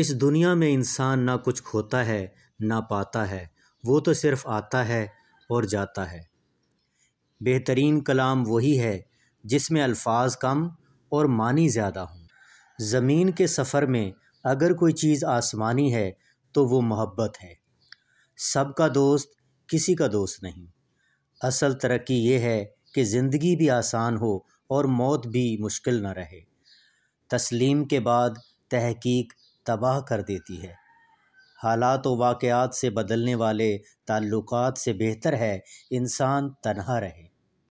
इस दुनिया में इंसान ना कुछ खोता है ना पाता है वो तो सिर्फ आता है और जाता है बेहतरीन कलाम वही है जिसमें अल्फाज कम और मानी ज़्यादा हों ज़मीन के सफ़र में अगर कोई चीज़ आसमानी है तो वो मोहब्बत है सबका दोस्त किसी का दोस्त नहीं असल तरक्की ये है कि ज़िंदगी भी आसान हो और मौत भी मुश्किल न रहे तस्लीम के बाद तहकीक तबाह कर देती है हालात व वाक़ात से बदलने वाले ताल्लुकात से बेहतर है इंसान तनहा रहे